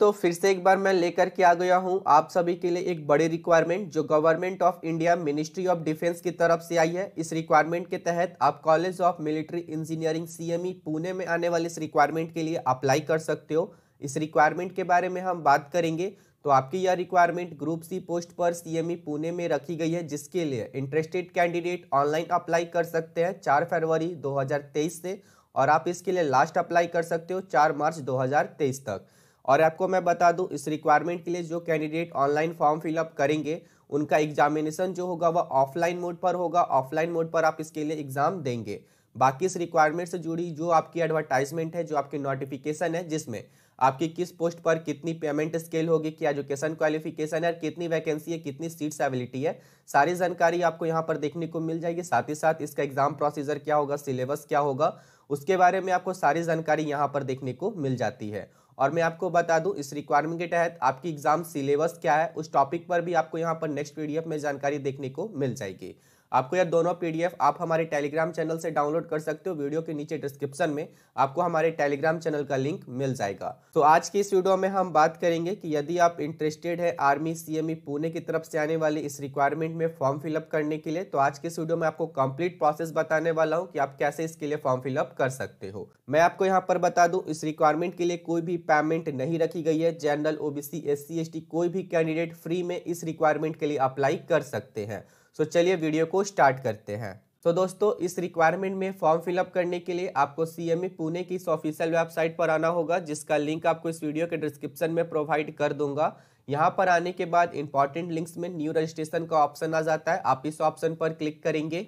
तो फिर से एक बार मैं लेकर के आ गया हूँ आप सभी के लिए एक बड़ी रिक्वायरमेंट जो Government of India Ministry of Defence की तरफ से आई है इस रिक्वायरमेंट के तहत आप College of Military Engineering CME Pune में आने वाले इस रिक्वायरमेंट के लिए अप्लाई कर सकते हो इस रिक्वायरमेंट के बारे में हम बात करेंगे तो आपकी यह रिक्वायरमेंट ग्रुप सी पोस्ट पर सी e पुणे में रखी गई है जिसके लिए इंटरेस्टेड कैंडिडेट ऑनलाइन अप्लाई कर सकते हैं चार फरवरी दो से और आप इसके लिए लास्ट अप्लाई कर सकते हो चार मार्च दो तक और आपको मैं बता दूं इस रिक्वायरमेंट के लिए जो कैंडिडेट ऑनलाइन फॉर्म फिलअप करेंगे उनका एग्जामिनेशन जो होगा वह ऑफलाइन मोड पर होगा ऑफलाइन मोड पर आप इसके लिए एग्जाम देंगे बाकी इस रिक्वायरमेंट से जुड़ी जो आपकी एडवर्टाइजमेंट है जो आपकी नोटिफिकेशन है जिसमें आपकी किस पोस्ट पर कितनी पेमेंट स्केल होगी क्या एजुकेशन क्वालिफिकेशन है कितनी वैकेंसी है कितनी सीट्स एबिलिटी है सारी जानकारी आपको यहाँ पर देखने को मिल जाएगी साथ ही साथ इसका एग्जाम प्रोसीजर क्या होगा सिलेबस क्या होगा उसके बारे में आपको सारी जानकारी यहाँ पर देखने को मिल जाती है और मैं आपको बता दूं इस रिक्वायरमेंट के तहत आपकी एग्जाम सिलेबस क्या है उस टॉपिक पर भी आपको यहाँ पर नेक्स्ट पीडीएफ में जानकारी देखने को मिल जाएगी आपको यार दोनों पीडीएफ आप हमारे टेलीग्राम चैनल से डाउनलोड कर सकते हो वीडियो के नीचे डिस्क्रिप्शन में आपको हमारे टेलीग्राम चैनल का लिंक मिल जाएगा तो आज की इस वीडियो में हम बात करेंगे कि यदि आप इंटरेस्टेड है आर्मी सी पुणे की तरफ से आने वाली इस रिक्वायरमेंट में फॉर्म फिलअप करने के लिए तो आज के इस वीडियो में आपको कंप्लीट प्रोसेस बताने वाला हूँ कि आप कैसे इसके लिए फॉर्म फिलअप कर सकते हो मैं आपको यहाँ पर बता दू इस रिक्वायरमेंट के लिए कोई भी पेमेंट नहीं रखी गई है जनरल ओबीसी एस सी कोई भी कैंडिडेट फ्री में इस रिक्वायरमेंट के लिए अप्लाई कर सकते हैं सो so, चलिए वीडियो को स्टार्ट करते हैं तो so, दोस्तों इस रिक्वायरमेंट में फॉर्म फिलअप करने के लिए आपको सीएमई पुणे e की इस ऑफिशियल वेबसाइट पर आना होगा जिसका लिंक आपको इस वीडियो के डिस्क्रिप्शन में प्रोवाइड कर दूंगा यहाँ पर आने के बाद इंपॉर्टेंट लिंक्स में न्यू रजिस्ट्रेशन का ऑप्शन आ जाता है आप इस ऑप्शन पर क्लिक करेंगे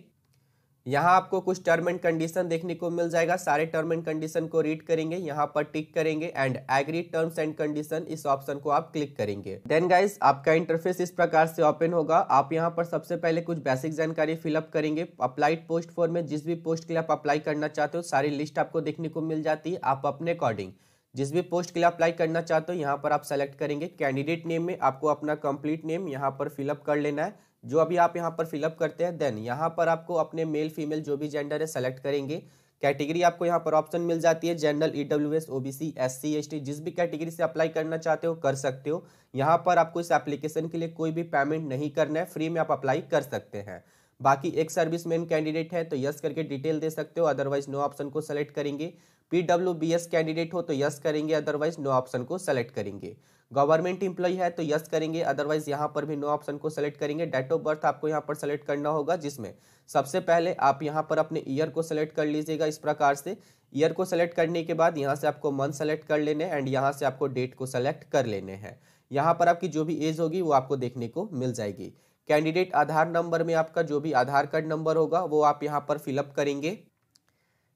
यहाँ आपको कुछ टर्म एंड कंडीशन देखने को मिल जाएगा सारे टर्म एंड कंडीशन को रीड करेंगे यहाँ पर टिक करेंगे and agree terms and condition इस ऑप्शन को आप क्लिक करेंगे देन गाइस आपका इंटरफेस इस प्रकार से ओपन होगा आप यहाँ पर सबसे पहले कुछ बेसिक जानकारी फिलअप करेंगे अप्लाइड पोस्ट फॉर में जिस भी पोस्ट के लिए आप अप्लाई करना चाहते हो सारी लिस्ट आपको देखने को मिल जाती है आप अपने अकॉर्डिंग जिस भी पोस्ट के लिए अप्लाई करना चाहते हो यहाँ पर आप सेलेक्ट करेंगे कैंडिडेट नेम में आपको अपना कंप्लीट नेम यहाँ पर फिलअप कर लेना है जो अभी आप यहाँ पर फिलअप करते हैं देन यहाँ पर आपको अपने मेल फीमेल जो भी जेंडर है सेलेक्ट करेंगे कैटेगरी आपको यहाँ पर ऑप्शन मिल जाती है general E W S O B C S C S T जिस भी कैटेगरी से अप्लाई करना चाहते हो कर सकते हो यहाँ पर आपको इस एप्लीकेशन के लिए कोई भी पेमेंट नहीं करना है फ्री में आप अप्लाई कर सकते हैं बाकी एक सर्विस मैन कैंडिडेट है तो यस करके डिटेल दे सकते हो अदरवाइज नो ऑप्शन को सेलेक्ट करेंगे एस कैंडिडेट हो तो यस करेंगे अदरवाइज नो ऑप्शन को सेलेक्ट करेंगे गवर्नमेंट इंप्लॉय है तो यस करेंगे अदरवाइज यहाँ पर भी नो ऑप्शन को सेलेक्ट करेंगे डेट ऑफ बर्थ आपको यहाँ पर सेलेक्ट करना होगा जिसमें सबसे पहले आप यहाँ पर अपने ईयर को सेलेक्ट कर लीजिएगा इस प्रकार से ईयर को सेलेक्ट करने के बाद यहाँ से आपको मंथ सेलेक्ट कर लेने एंड यहाँ से आपको डेट को सेलेक्ट कर लेने हैं यहाँ पर आपकी जो भी एज होगी वो आपको देखने को मिल जाएगी कैंडिडेट आधार नंबर में आपका जो भी आधार कार्ड नंबर होगा वो आप यहाँ पर फिलअप करेंगे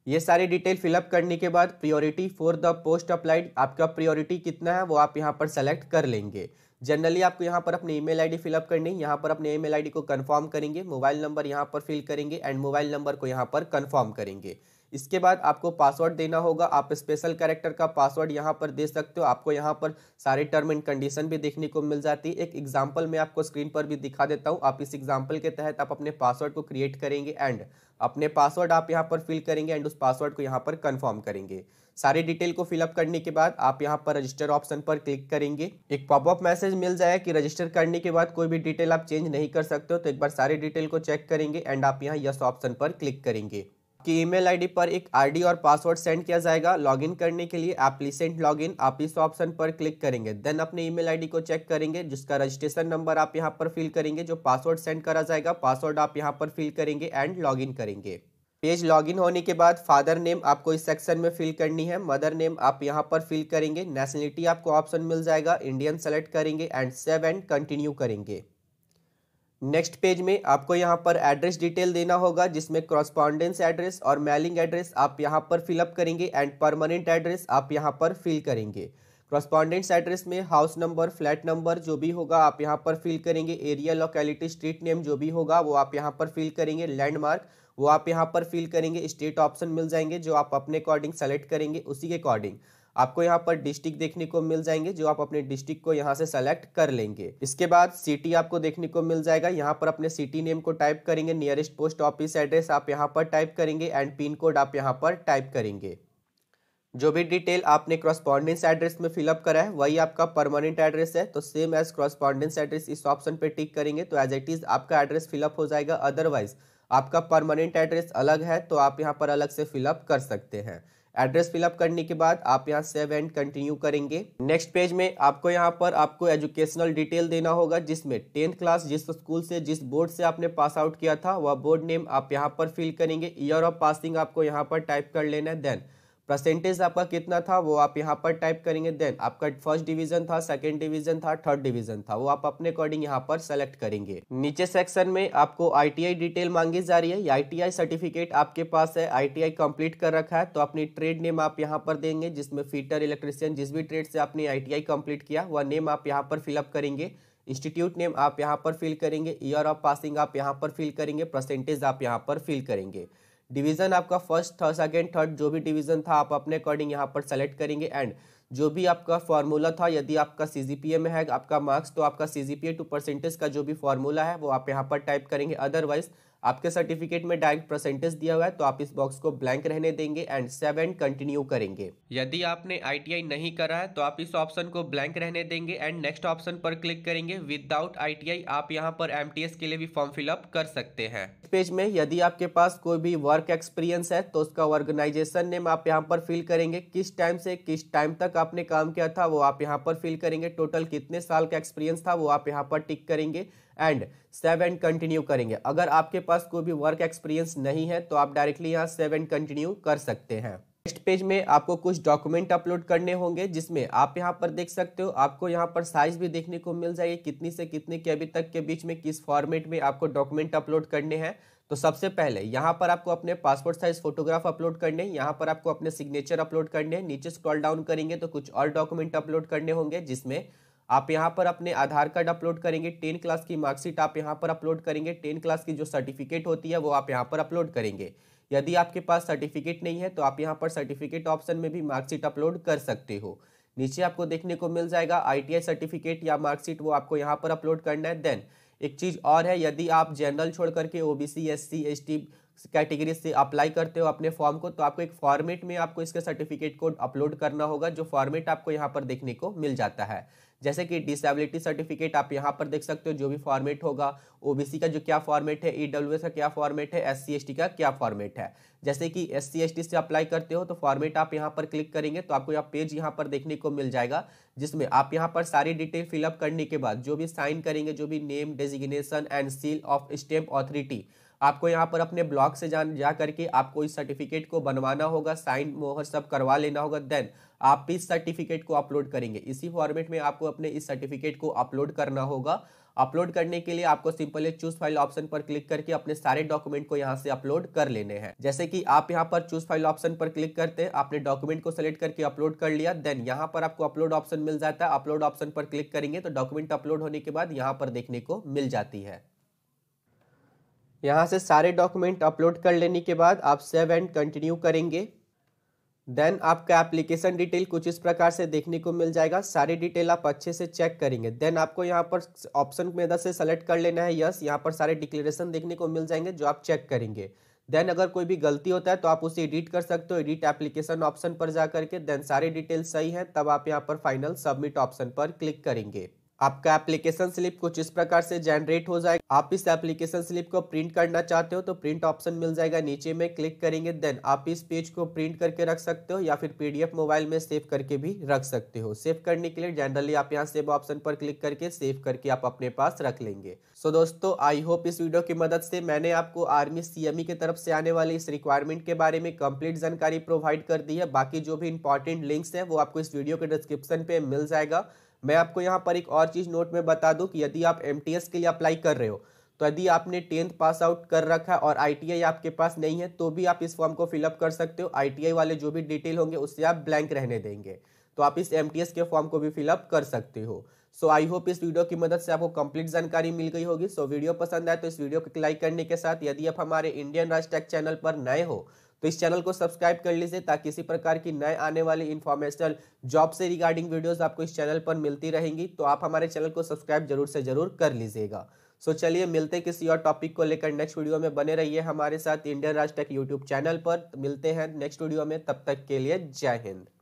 ये सारी डिटेल फिलअप करने के बाद priority for the post applied आपका प्रियोरिटी कितना है वो आप यहाँ पर सेलेक्ट कर लेंगे जनरली आपको यहाँ पर अपनी ईमेल आईडी फिलअप करनी है यहाँ पर अपने ईमेल आईडी को कंफर्म करेंगे मोबाइल नंबर यहाँ पर फिल करेंगे एंड मोबाइल नंबर को यहाँ पर कंफर्म करेंगे इसके बाद आपको पासवर्ड देना होगा आप स्पेशल कैरेक्टर का पासवर्ड यहाँ पर दे सकते हो आपको यहाँ पर सारे टर्म एंड कंडीशन भी देखने को मिल जाती है एक एग्जाम्पल मैं आपको स्क्रीन पर भी दिखा देता हूँ आप इस एग्जाम्पल के तहत आप अपने पासवर्ड को क्रिएट करेंगे एंड अपने पासवर्ड आप यहाँ पर फिल करेंगे एंड उस पासवर्ड को यहाँ पर कन्फर्म करेंगे सारी डिटेल को फिलअप करने के बाद आप यहाँ पर रजिस्टर ऑप्शन पर क्लिक करेंगे एक पॉपअप मैसेज मिल जाए कि रजिस्टर करने के बाद कोई भी डिटेल आप चेंज नहीं कर सकते हो तो एक बार सारी डिटेल को चेक करेंगे एंड आप यहाँ यस ऑप्शन पर क्लिक करेंगे कि ईमेल आईडी पर एक आईडी और पासवर्ड सेंड किया जाएगा लॉगिन करने के लिए एप्लीसेंट लॉगिन आप इस ऑप्शन पर क्लिक करेंगे देन अपने ईमेल आईडी को चेक करेंगे जिसका रजिस्ट्रेशन नंबर आप यहाँ पर फिल करेंगे जो पासवर्ड सेंड करा जाएगा पासवर्ड आप यहाँ पर फिल करेंगे एंड लॉगिन करेंगे पेज लॉगिन होने के बाद फादर नेम आपको इस सेक्शन में फिल करनी है मदर नेम आप यहाँ पर फिल करेंगे नेशनलिटी आपको ऑप्शन मिल जाएगा इंडियन सेलेक्ट करेंगे एंड सेव एंड कंटिन्यू करेंगे नेक्स्ट पेज में आपको यहाँ पर एड्रेस डिटेल देना होगा जिसमें क्रॉस्पॉन्डेंस एड्रेस और मेलिंग एड्रेस आप यहाँ पर फिलअप करेंगे एंड परमानेंट एड्रेस आप यहाँ पर फिल करेंगे क्रॉस्पॉन्डेंस एड्रेस में हाउस नंबर फ्लैट नंबर जो भी होगा आप यहाँ पर फिल करेंगे एरिया लोकेलिटी स्ट्रीट नेम जो भी होगा वो आप यहाँ पर फिल करेंगे लैंडमार्क वो आप यहाँ पर फिल करेंगे स्टेट ऑप्शन मिल जाएंगे जो आप अपने अकॉर्डिंग सेलेक्ट करेंगे उसी के अकॉर्डिंग आपको यहाँ पर डिस्ट्रिक्ट देखने को मिल जाएंगे जो आप अपने डिस्ट्रिक्ट को यहाँ से सेलेक्ट कर लेंगे इसके बाद सिटी आपको देखने को मिल जाएगा यहाँ पर अपने सिटी नेम को टाइप करेंगे नियरेस्ट पोस्ट ऑफिस एड्रेस आप यहाँ पर टाइप करेंगे एंड पिन कोड आप यहाँ पर टाइप करेंगे जो भी डिटेल आपने क्रॉस्पॉन्डेंस एड्रेस में फिलअप करा है वही आपका परमानेंट एड्रेस है तो सेम एज क्रॉस्पॉन्डेंस एड्रेस इस ऑप्शन पे टिक करेंगे तो एज इट इज़ आपका एड्रेस फिलअप हो जाएगा अदरवाइज आपका परमानेंट एड्रेस अलग है तो आप यहाँ पर अलग से फिलअप कर सकते हैं एड्रेस फिलअप करने के बाद आप यहाँ सेव एंड कंटिन्यू करेंगे नेक्स्ट पेज में आपको यहाँ पर आपको एजुकेशनल डिटेल देना होगा जिसमें टेंथ क्लास जिस स्कूल से जिस बोर्ड से आपने पास आउट किया था वह बोर्ड नेम आप यहाँ पर फिल करेंगे ईयर ऑफ पासिंग आपको यहाँ पर टाइप कर लेना है देन परसेंटेज आपका कितना था वो आप यहाँ पर टाइप करेंगे देन आपका फर्स्ट डिवीजन था सेकंड डिवीजन था थर्ड डिवीजन था वो आप अपने अकॉर्डिंग यहाँ पर सेलेक्ट करेंगे नीचे सेक्शन में आपको आईटीआई डिटेल मांगी जा रही है आईटीआई सर्टिफिकेट आपके पास है आईटीआई कंप्लीट कर रखा है तो अपनी ट्रेड नेम आप यहाँ पर देंगे जिसमें फीटर इलेक्ट्रिशियन जिस भी ट्रेड से आपने आई कंप्लीट किया वह नेम आप यहाँ पर फिलअप करेंगे इंस्टीट्यूट नेम आप यहाँ पर फिल करेंगे ईयर ऑफ पासिंग आप यहाँ पर फिल करेंगे परसेंटेज आप यहाँ पर फिल करेंगे डिवीजन आपका फर्स्ट था सेकेंड थर्ड जो भी डिवीजन था आप अपने अकॉर्डिंग यहाँ पर सेलेक्ट करेंगे एंड जो भी आपका फॉर्मूला था यदि आपका सी में है आपका मार्क्स तो आपका सी टू परसेंटेज का जो भी फॉर्मूला है वो आप यहाँ पर टाइप करेंगे अदरवाइज आपके सर्टिफिकेट में डायरेक्ट परसेंटेज दिया हुआ है तो आप इस बॉक्स को ब्लैंक रहने देंगे एंड सेवन कंटिन्यू करेंगे यदि आपने आईटीआई नहीं करा है तो आप इस ऑप्शन को ब्लैंक रहने देंगे एंड नेक्स्ट ऑप्शन पर क्लिक करेंगे विदाउट आईटीआई आप यहां पर एमटीएस के लिए भी फॉर्म फिलअप कर सकते हैं पेज में यदि आपके पास कोई भी वर्क एक्सपीरियंस है तो उसका ऑर्गेनाइजेशन नेम आप यहाँ पर फिल करेंगे किस टाइम से किस टाइम तक आपने काम किया था वो आप यहाँ पर फिल करेंगे टोटल कितने साल का एक्सपीरियंस था वो आप यहाँ पर टिक करेंगे एंड सेवन कंटिन्यू करेंगे अगर आपके पास कोई भी वर्क एक्सपीरियंस नहीं है तो आप डायरेक्टली यहाँ सेवन कंटिन्यू कर सकते हैं नेक्स्ट पेज में आपको कुछ डॉक्यूमेंट अपलोड करने होंगे जिसमें आप यहाँ पर देख सकते हो आपको यहाँ पर साइज भी देखने को मिल जाएगी कितनी से कितने के अभी तक के बीच में किस फॉर्मेट में आपको डॉक्यूमेंट अपलोड करने हैं तो सबसे पहले यहाँ पर आपको अपने पासपोर्ट साइज फोटोग्राफ अपलोड करने हैं यहाँ पर आपको अपने सिग्नेचर अपलोड करने हैं नीचे स्क्रॉल डाउन करेंगे तो कुछ और डॉक्यूमेंट अपलोड करने होंगे जिसमें आप यहाँ पर अपने आधार कार्ड अपलोड करेंगे टेन क्लास की मार्कशीट आप यहाँ पर अपलोड करेंगे टेन क्लास की जो सर्टिफिकेट होती है वो आप यहाँ पर अपलोड करेंगे यदि आपके पास सर्टिफिकेट नहीं है तो आप यहाँ पर सर्टिफिकेट ऑप्शन में भी मार्कशीट अपलोड कर सकते हो नीचे आपको देखने को मिल जाएगा आई सर्टिफिकेट या मार्कशीट वो आपको यहाँ पर अपलोड करना है देन एक चीज़ और है यदि आप जनरल छोड़ करके O B C S C S T category से अप्लाई करते हो अपने फॉर्म को तो आपको एक फॉर्मेट में आपको इसके सर्टिफिकेट को अपलोड करना होगा जो फॉर्मेट आपको यहाँ पर देखने को मिल जाता है जैसे कि डिसेबिलिटी सर्टिफिकेट आप यहाँ पर देख सकते हो जो भी फॉर्मेट होगा ओबीसी का जो क्या फॉर्मेट है ईडब्ल्यूएस e का क्या फॉर्मेट है एस सी का क्या फॉर्मेट है जैसे कि एस सी से अप्लाई करते हो तो फॉर्मेट आप यहाँ पर क्लिक करेंगे तो आपको यहाँ पेज यहाँ पर देखने को मिल जाएगा जिसमें आप यहाँ पर सारी डिटेल फिलअप करने के बाद जो भी साइन करेंगे जो भी name designation and seal of stamp authority आपको यहाँ पर अपने ब्लॉक से जान जा करके आपको इस सर्टिफिकेट को बनवाना होगा साइन मोहर सब करवा लेना होगा देन आप इस सर्टिफिकेट को अपलोड करेंगे इसी फॉर्मेट में आपको अपने इस सर्टिफिकेट को अपलोड करना होगा अपलोड करने के लिए आपको सिंपल चूज फाइल ऑप्शन पर क्लिक करके अपने सारे डॉक्यूमेंट को यहाँ से अपलोड कर लेने हैं जैसे कि आप यहाँ पर चूज फाइल ऑप्शन पर क्लिक करते हैं आपने डॉक्यूमेंट को सेलेक्ट करके अपलोड कर लिया देन यहाँ पर आपको अपलोड ऑप्शन मिल जाता है अपलोड ऑप्शन पर क्लिक करेंगे तो डॉक्यूमेंट अपलोड होने के बाद यहाँ पर देखने को मिल जाती है यहाँ से सारे डॉक्यूमेंट अपलोड कर लेने के बाद आप सेव एंड कंटिन्यू करेंगे देन आपका एप्लीकेशन डिटेल कुछ इस प्रकार से देखने को मिल जाएगा सारी डिटेल आप अच्छे से चेक करेंगे देन आपको यहाँ पर ऑप्शन में दस से सेलेक्ट कर लेना है यस यहाँ पर सारे डिक्लेरेशन देखने को मिल जाएंगे जो आप चेक करेंगे देन अगर कोई भी गलती होता है तो आप उसे एडिट कर सकते हो एडिट एप्लीकेशन ऑप्शन पर जा करके देन सारे डिटेल सही है तब आप यहाँ पर फाइनल सबमिट ऑप्शन पर क्लिक करेंगे आपका एप्लीकेशन स्लिप कुछ इस प्रकार से जनरेट हो जाएगा आप इस एप्लीकेशन स्लिप को प्रिंट करना चाहते हो तो प्रिंट ऑप्शन मिल जाएगा नीचे में क्लिक करेंगे देन आप इस पेज को प्रिंट करके रख सकते हो या फिर पीडीएफ मोबाइल में सेव करके भी रख सकते हो सेव करने के लिए जनरली आप यहाँ सेव ऑप्शन पर क्लिक करके सेव करके आप अपने पास रख लेंगे सो so, दोस्तों आई होप इस वीडियो की मदद से मैंने आपको आर्मी सीएमई की तरफ से आने वाले इस रिक्वायरमेंट के बारे में कम्प्लीट जानकारी प्रोवाइड कर दी है बाकी जो भी इंपॉर्टेंट लिंक्स है वो आपको इस वीडियो के डिस्क्रिप्शन पे मिल जाएगा मैं आपको यहाँ पर एक और चीज़ नोट में बता दूँ कि यदि आप एम के लिए अप्लाई कर रहे हो तो यदि आपने टेंथ पास आउट कर रखा और आई आपके पास नहीं है तो भी आप इस फॉर्म को फिलअप कर सकते हो आई वाले जो भी डिटेल होंगे उससे आप ब्लैंक रहने देंगे तो आप इस एम के फॉर्म को भी फिलअप कर सकते हो सो आई होप इस वीडियो की मदद से आपको कंप्लीट जानकारी मिल गई होगी सो so, वीडियो पसंद आए तो इस वीडियो को लाइक करने के साथ यदि आप हमारे इंडियन राजटेक चैनल पर नए हो तो इस चैनल को सब्सक्राइब कर लीजिए ताकि इसी प्रकार की नए आने वाली इन्फॉर्मेशनल जॉब से रिगार्डिंग वीडियोस आपको इस चैनल पर मिलती रहेंगी तो आप हमारे चैनल को सब्सक्राइब जरूर से जरूर कर लीजिएगा सो so, चलिए मिलते किसी और टॉपिक को लेकर नेक्स्ट वीडियो में बने रहिए हमारे साथ Indian Raj Tech YouTube channel पर मिलते हैं नेक्स्ट वीडियो में तब तक के लिए जय हिंद